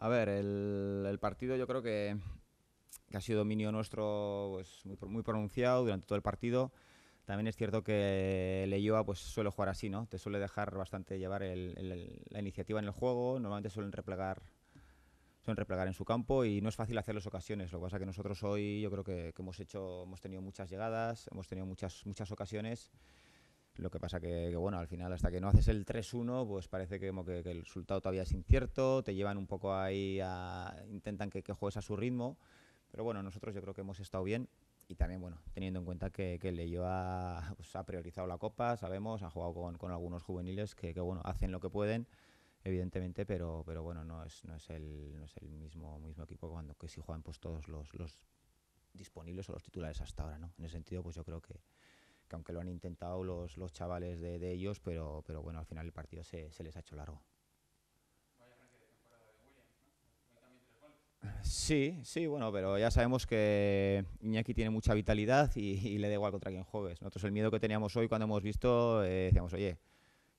A ver, el, partido yo creo que, ha sido dominio nuestro pues, muy, pronunciado durante todo el partido. También es cierto que Leyoa pues, suele jugar así, ¿no? Te suele dejar bastante llevar la iniciativa en el juego. Normalmente suelen replegar, suelen replegar en su campo y no es fácil hacer las ocasiones. Lo que pasa es que nosotros hoy yo creo que, que hemos, hecho, hemos tenido muchas llegadas, hemos tenido muchas, muchas ocasiones lo que pasa que, bueno, al final hasta que no haces el 3-1, pues parece que, como que, el resultado todavía es incierto, te llevan un poco ahí a... intentan que, juegues a su ritmo, pero bueno, nosotros yo creo que hemos estado bien y también, bueno, teniendo en cuenta que, que Leyo ha, pues, priorizado la Copa, sabemos, ha jugado con, algunos juveniles que, bueno, hacen lo que pueden, evidentemente, pero, pero bueno, no es, no es el, no es el mismo, mismo equipo cuando que si juegan pues todos los, los disponibles o los titulares hasta ahora, ¿no? En ese sentido, pues yo creo que que aunque lo han intentado los, los chavales de, de, ellos, pero, pero bueno, al final el partido se, se les ha hecho largo. Sí, sí, bueno, pero ya sabemos que Iñaki tiene mucha vitalidad y, le da igual contra quien juegues. Nosotros el miedo que teníamos hoy cuando hemos visto, eh, decíamos, oye,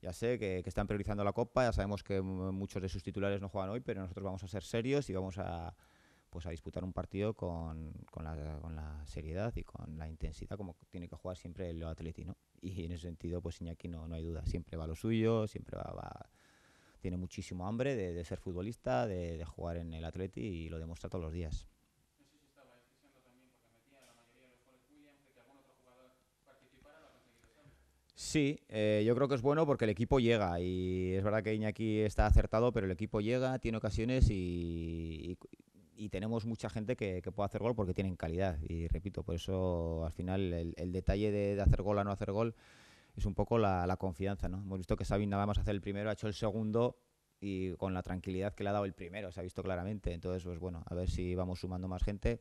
ya sé que, que, están priorizando la Copa, ya sabemos que muchos de sus titulares no juegan hoy, pero nosotros vamos a ser serios y vamos a, pues a disputar un partido con, con, la, con la seriedad y con la intensidad como tiene que jugar siempre el Atleti, ¿no? Y en ese sentido, pues Iñaki no, no hay duda, siempre va lo suyo, siempre va, tiene muchísimo hambre de, ser futbolista, de, jugar en el Atleti y lo demuestra todos los días. Sí, eh, yo creo que es bueno porque el equipo llega y es verdad que Iñaki está acertado, pero el equipo llega, tiene ocasiones y, y tenemos mucha gente que, puede hacer gol porque tienen calidad. Y repito, por eso al final el, detalle de, hacer gol a no hacer gol es un poco la, confianza. ¿no? Hemos visto que Sabin nada más hacer el primero, ha hecho el segundo y con la tranquilidad que le ha dado el primero, se ha visto claramente. Entonces, pues bueno, a ver si vamos sumando más gente.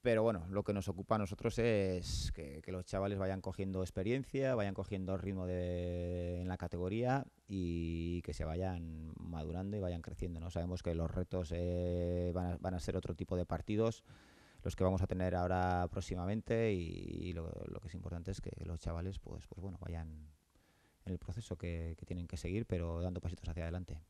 Pero bueno, lo que nos ocupa a nosotros es que, los chavales vayan cogiendo experiencia, vayan cogiendo ritmo de, en la categoría y que se vayan madurando y vayan creciendo. ¿no? Sabemos que los retos eh, van, a, ser otro tipo de partidos, los que vamos a tener ahora próximamente y, lo, que es importante es que los chavales pues, pues bueno, vayan en el proceso que tienen que seguir, pero dando pasitos hacia adelante.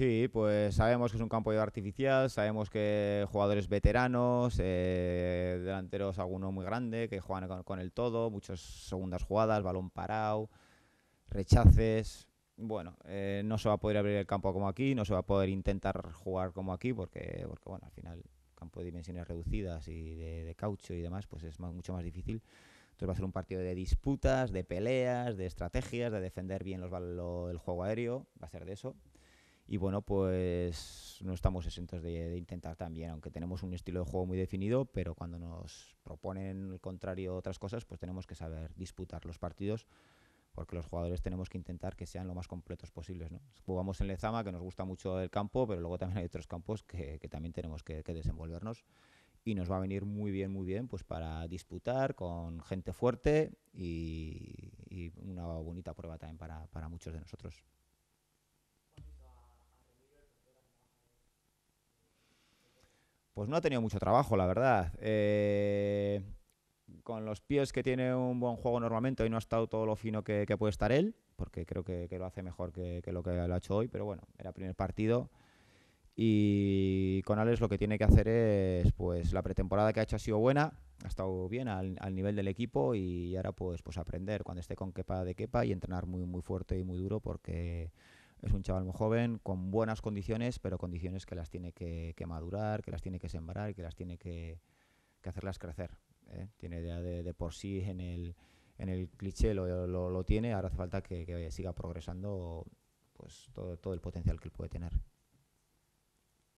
Sí, pues sabemos que es un campo de artificial, sabemos que jugadores veteranos, eh, delanteros alguno muy grande, que juegan con, el todo, muchas segundas jugadas, balón parado, rechaces. Bueno, eh, no se va a poder abrir el campo como aquí, no se va a poder intentar jugar como aquí, porque, porque bueno, al final campo de dimensiones reducidas y de, caucho y demás, pues es mucho más difícil. Entonces va a ser un partido de disputas, de peleas, de estrategias, de defender bien los, el juego aéreo, va a ser de eso, y bueno, pues no estamos exentos de, intentar también, aunque tenemos un estilo de juego muy definido, pero cuando nos proponen el contrario otras cosas, pues tenemos que saber disputar los partidos, porque los jugadores tenemos que intentar que sean lo más completos posibles. ¿no? Jugamos en Lezama, que nos gusta mucho el campo, pero luego también hay otros campos que, también tenemos que, desenvolvernos y nos va a venir muy bien, muy bien, pues para disputar con gente fuerte y, una bonita prueba también para muchos de nosotros. Pues no ha tenido mucho trabajo, la verdad. Eh, con los pies que tiene un buen juego normalmente, y no ha estado todo lo fino que, puede estar él, porque creo que, lo hace mejor que, lo que lo ha hecho hoy, pero bueno, era primer partido. Y con Alex lo que tiene que hacer es, pues la pretemporada que ha hecho ha sido buena, ha estado bien al, nivel del equipo y ahora pues, pues aprender cuando esté con quepa de quepa y entrenar muy, muy fuerte y muy duro porque es un chaval muy joven, con buenas condiciones, pero condiciones que las tiene que, madurar, que las tiene que sembrar que las tiene que, hacerlas crecer. ¿eh? Tiene idea de, por sí en el, cliché lo, tiene, ahora hace falta que, siga progresando pues todo, todo el potencial que él puede tener.